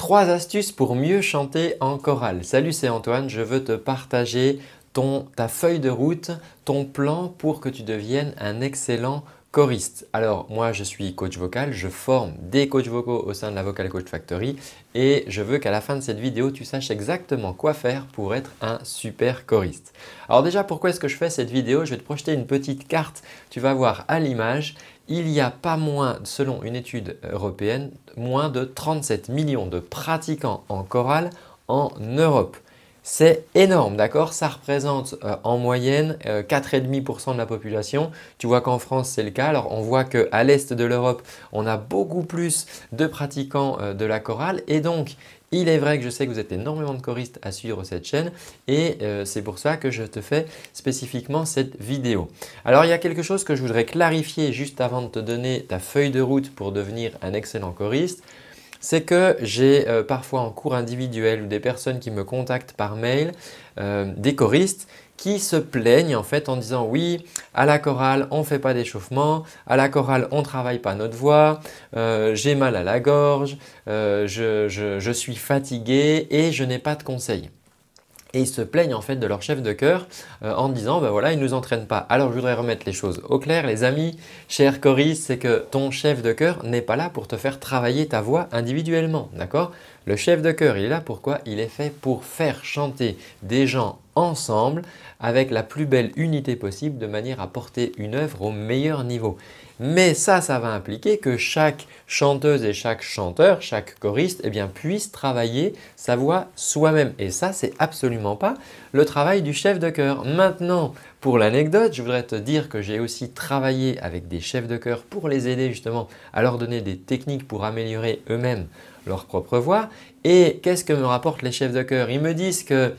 Trois astuces pour mieux chanter en chorale. Salut, c'est Antoine, je veux te partager ton, ta feuille de route, ton plan pour que tu deviennes un excellent choriste. Alors moi je suis coach vocal, je forme des coachs vocaux au sein de la Vocal Coach Factory et je veux qu'à la fin de cette vidéo tu saches exactement quoi faire pour être un super choriste. Alors déjà pourquoi est-ce que je fais cette vidéo Je vais te projeter une petite carte, tu vas voir à l'image, il y a pas moins, selon une étude européenne, moins de 37 millions de pratiquants en chorale en Europe. C'est énorme, d'accord Ça représente euh, en moyenne 4,5% euh, de la population. Tu vois qu'en France, c'est le cas. Alors, on voit qu'à l'est de l'Europe, on a beaucoup plus de pratiquants euh, de la chorale. Et donc, il est vrai que je sais que vous êtes énormément de choristes à suivre cette chaîne et c'est pour ça que je te fais spécifiquement cette vidéo. Alors il y a quelque chose que je voudrais clarifier juste avant de te donner ta feuille de route pour devenir un excellent choriste c'est que j'ai euh, parfois en cours individuel ou des personnes qui me contactent par mail, euh, des choristes qui se plaignent en fait en disant oui, à la chorale on ne fait pas d'échauffement, à la chorale on ne travaille pas notre voix, euh, j'ai mal à la gorge, je, je suis fatigué et je n'ai pas de conseils et ils se plaignent en fait de leur chef de cœur euh, en disant ben voilà, ils ne nous entraînent pas. Alors je voudrais remettre les choses au clair, les amis, cher Coris, c'est que ton chef de cœur n'est pas là pour te faire travailler ta voix individuellement, d'accord le chef de chœur, il est là pourquoi Il est fait pour faire chanter des gens ensemble avec la plus belle unité possible de manière à porter une œuvre au meilleur niveau. Mais ça, ça va impliquer que chaque chanteuse et chaque chanteur, chaque choriste, eh bien, puisse travailler sa voix soi-même. Et ça, c'est absolument pas le travail du chef de chœur. Maintenant, pour l'anecdote, je voudrais te dire que j'ai aussi travaillé avec des chefs de cœur pour les aider justement à leur donner des techniques pour améliorer eux-mêmes leur propre voix. Et qu'est-ce que me rapportent les chefs de cœur Ils me disent que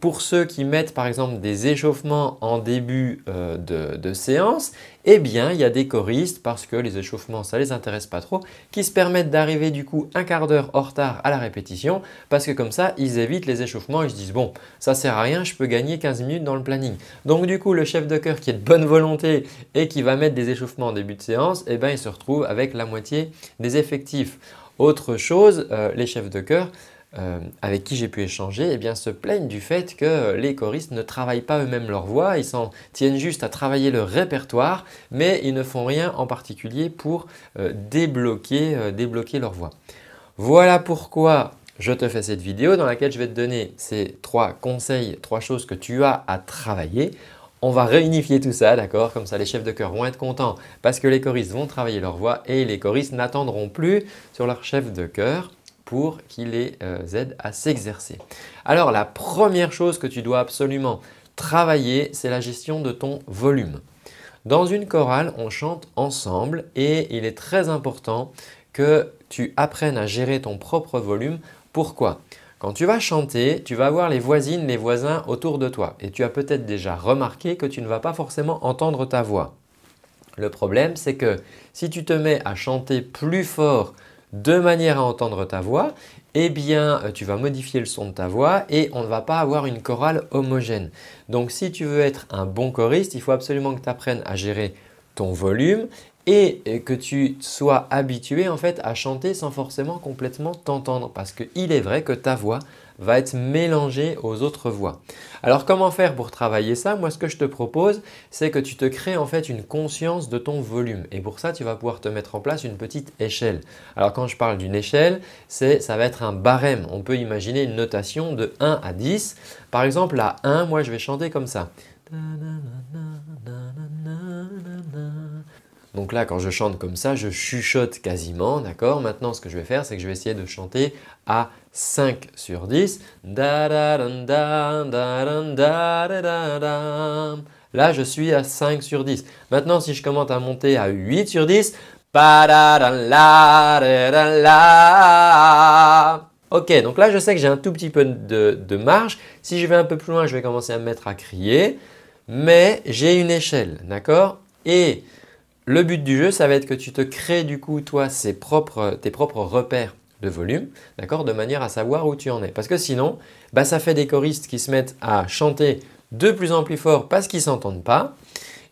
pour ceux qui mettent par exemple des échauffements en début euh, de, séance, eh bien il y a des choristes, parce que les échauffements ça les intéresse pas trop, qui se permettent d'arriver du coup un quart d'heure en retard à la répétition, parce que comme ça ils évitent les échauffements, ils se disent bon ça sert à rien, je peux gagner 15 minutes dans le planning. Donc du coup le chef de chœur qui est de bonne volonté et qui va mettre des échauffements en début de séance, eh bien il se retrouve avec la moitié des effectifs. Autre chose, euh, les chefs de chœur, euh, avec qui j'ai pu échanger eh se plaignent du fait que les choristes ne travaillent pas eux-mêmes leur voix, ils s'en tiennent juste à travailler leur répertoire, mais ils ne font rien en particulier pour euh, euh, débloquer, leur voix. Voilà pourquoi je te fais cette vidéo dans laquelle je vais te donner ces trois conseils, trois choses que tu as à travailler on va réunifier tout ça, d'accord Comme ça, les chefs de chœur vont être contents parce que les choristes vont travailler leur voix et les choristes n'attendront plus sur leur chef de chœur pour qu'il les aide euh, à s'exercer. Alors la première chose que tu dois absolument travailler, c'est la gestion de ton volume. Dans une chorale, on chante ensemble et il est très important que tu apprennes à gérer ton propre volume. Pourquoi Quand tu vas chanter, tu vas voir les voisines, les voisins autour de toi et tu as peut-être déjà remarqué que tu ne vas pas forcément entendre ta voix. Le problème, c'est que si tu te mets à chanter plus fort de manière à entendre ta voix, eh bien, euh, tu vas modifier le son de ta voix et on ne va pas avoir une chorale homogène. Donc, si tu veux être un bon choriste, il faut absolument que tu apprennes à gérer ton volume et euh, que tu sois habitué en fait à chanter sans forcément complètement t'entendre parce qu'il est vrai que ta voix va être mélangé aux autres voix. Alors comment faire pour travailler ça Moi ce que je te propose c'est que tu te crées en fait une conscience de ton volume et pour ça tu vas pouvoir te mettre en place une petite échelle. Alors quand je parle d'une échelle, ça va être un barème. On peut imaginer une notation de 1 à 10. Par exemple à 1, moi je vais chanter comme ça. Donc là, quand je chante comme ça, je chuchote quasiment, d'accord Maintenant, ce que je vais faire, c'est que je vais essayer de chanter à 5 sur 10. Là, je suis à 5 sur 10. Maintenant, si je commence à monter à 8 sur 10, Ok, donc là je sais que j'ai un tout petit peu de, de, marge. Si je vais un peu plus loin, je vais commencer à me mettre à crier. Mais j'ai une échelle, d'accord Et le but du jeu, ça va être que tu te crées du coup, toi, tes propres repères de volume, d'accord, de manière à savoir où tu en es. Parce que sinon, bah, ça fait des choristes qui se mettent à chanter de plus en plus fort parce qu'ils s'entendent pas,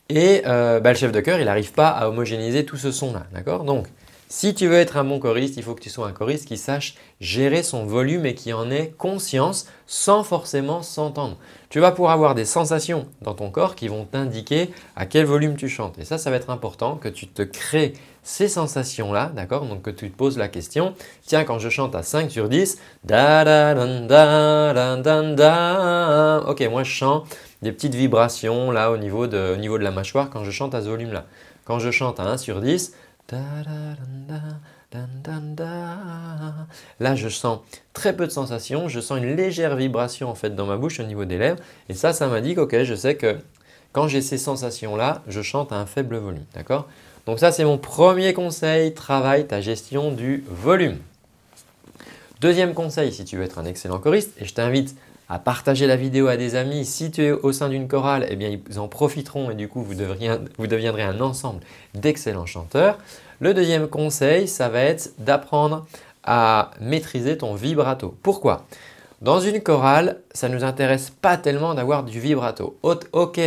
et euh, bah, le chef de chœur, il n'arrive pas à homogénéiser tout ce son-là, d'accord Donc, si tu veux être un bon choriste, il faut que tu sois un choriste qui sache gérer son volume et qui en ait conscience sans forcément s'entendre. Tu vas pouvoir avoir des sensations dans ton corps qui vont t'indiquer à quel volume tu chantes. Et ça, ça va être important que tu te crées ces sensations-là, d'accord Donc que tu te poses la question, tiens, quand je chante à 5 sur 10, da ok, moi je chante des petites vibrations là au niveau de, au niveau de la mâchoire quand je chante à ce volume-là. Quand je chante à 1 sur 10, Là, je sens très peu de sensations, je sens une légère vibration en fait dans ma bouche au niveau des lèvres. Et ça, ça m'indique, ok, je sais que quand j'ai ces sensations-là, je chante à un faible volume. D'accord Donc ça, c'est mon premier conseil, travaille ta gestion du volume. Deuxième conseil, si tu veux être un excellent choriste, et je t'invite à partager la vidéo à des amis. Si tu es au sein d'une chorale, eh bien, ils en profiteront et du coup, vous, deviendrez un ensemble d'excellents chanteurs. Le deuxième conseil, ça va être d'apprendre à maîtriser ton vibrato. Pourquoi Dans une chorale, ça ne nous intéresse pas tellement d'avoir du vibrato. Ok,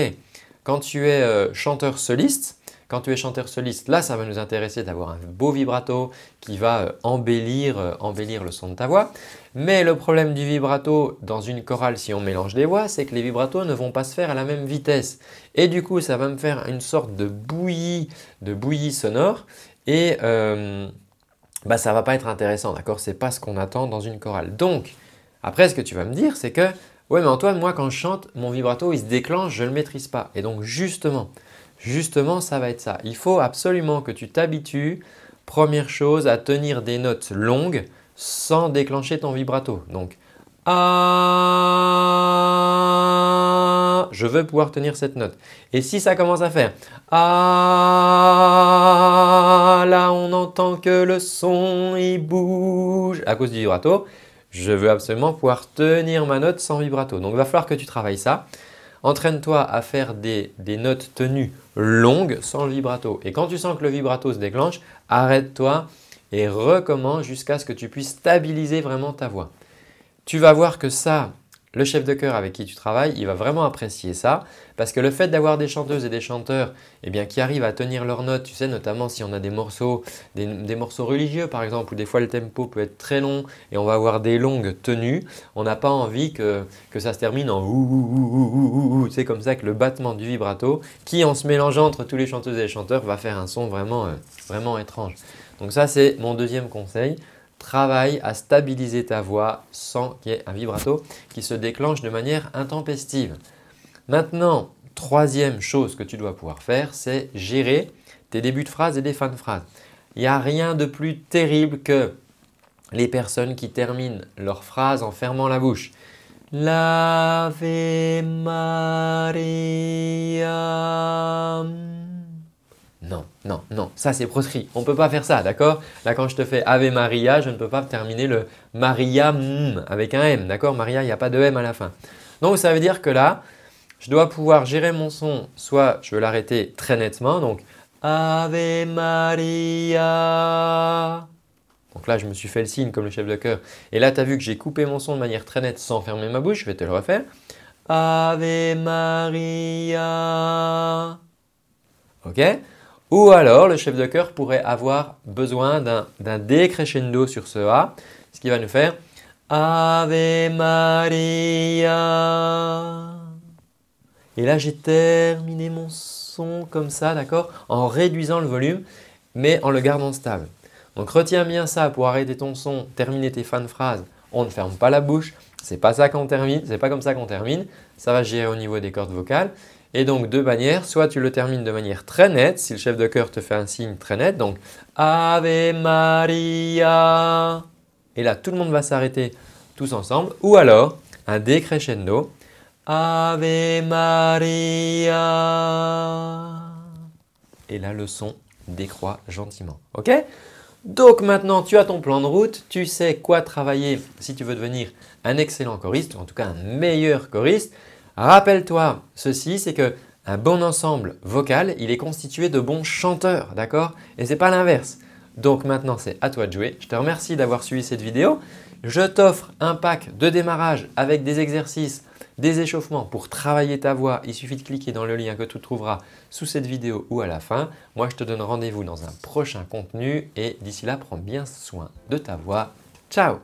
quand tu es euh, chanteur soliste, quand tu es chanteur soliste, là, ça va nous intéresser d'avoir un beau vibrato qui va euh, embellir, euh, embellir le son de ta voix. Mais le problème du vibrato dans une chorale, si on mélange des voix, c'est que les vibratos ne vont pas se faire à la même vitesse. Et du coup, ça va me faire une sorte de bouillie, de bouillie sonore. Et euh, bah, ça ne va pas être intéressant, d'accord C'est pas ce qu'on attend dans une chorale. Donc, après, ce que tu vas me dire, c'est que, ouais, mais Antoine, moi, quand je chante, mon vibrato, il se déclenche, je ne le maîtrise pas. Et donc, justement, Justement, ça va être ça. Il faut absolument que tu t'habitues, première chose, à tenir des notes longues sans déclencher ton vibrato. Donc, ah, je veux pouvoir tenir cette note. Et si ça commence à faire là on entend que le son il bouge à cause du vibrato, je veux absolument pouvoir tenir ma note sans vibrato. Donc il va falloir que tu travailles ça. Entraîne-toi à faire des, notes tenues longues sans le vibrato. Et quand tu sens que le vibrato se déclenche, arrête-toi et recommence jusqu'à ce que tu puisses stabiliser vraiment ta voix. Tu vas voir que ça, le chef de chœur avec qui tu travailles, il va vraiment apprécier ça parce que le fait d'avoir des chanteuses et des chanteurs eh qui arrivent à tenir leurs notes, tu sais, notamment si on a des morceaux, religieux par exemple, où des fois le tempo peut être très long et on va avoir des longues tenues, on n'a pas envie que, ça se termine en ouh, c'est comme ça que le battement du vibrato, qui en se mélangeant entre tous les chanteuses et les chanteurs, va faire un son vraiment, euh, vraiment étrange. Donc ça, c'est mon deuxième conseil. Travaille à stabiliser ta voix sans qu'il y ait un vibrato qui se déclenche de manière intempestive. Maintenant, troisième chose que tu dois pouvoir faire, c'est gérer tes débuts de phrase et des fins de phrase. Il n'y a rien de plus terrible que les personnes qui terminent leur phrase en fermant la bouche. Non, ça c'est proscrit. On ne peut pas faire ça, d'accord Là, quand je te fais Ave Maria, je ne peux pas terminer le Maria avec un M, d'accord Maria, il n'y a pas de M à la fin. Donc, ça veut dire que là, je dois pouvoir gérer mon son, soit je veux l'arrêter très nettement, donc Ave Maria. Donc là, je me suis fait le signe comme le chef de cœur. Et là, tu as vu que j'ai coupé mon son de manière très nette sans fermer ma bouche. Je vais te le refaire. Ave Maria. OK ou alors le chef de cœur pourrait avoir besoin d'un décrescendo sur ce A, ce qui va nous faire Ave Maria. Et là, j'ai terminé mon son comme ça, d'accord En réduisant le volume, mais en le gardant stable. Donc retiens bien ça pour arrêter ton son, terminer tes fins de phrase. On ne ferme pas la bouche, c'est pas ça qu'on termine, c'est pas comme ça qu'on termine. Ça va gérer au niveau des cordes vocales. Et donc deux manières, soit tu le termines de manière très nette, si le chef de chœur te fait un signe très net, donc Ave Maria. Et là, tout le monde va s'arrêter tous ensemble, ou alors un décrescendo. Ave Maria. Et là, le son décroît gentiment. OK donc maintenant, tu as ton plan de route, tu sais quoi travailler si tu veux devenir un excellent choriste, ou en tout cas un meilleur choriste. Rappelle-toi ceci, c'est que un bon ensemble vocal, il est constitué de bons chanteurs, d'accord Et c'est pas l'inverse. Donc maintenant, c'est à toi de jouer. Je te remercie d'avoir suivi cette vidéo. Je t'offre un pack de démarrage avec des exercices, des échauffements pour travailler ta voix. Il suffit de cliquer dans le lien que tu trouveras sous cette vidéo ou à la fin. Moi, je te donne rendez-vous dans un prochain contenu et d'ici là, prends bien soin de ta voix. Ciao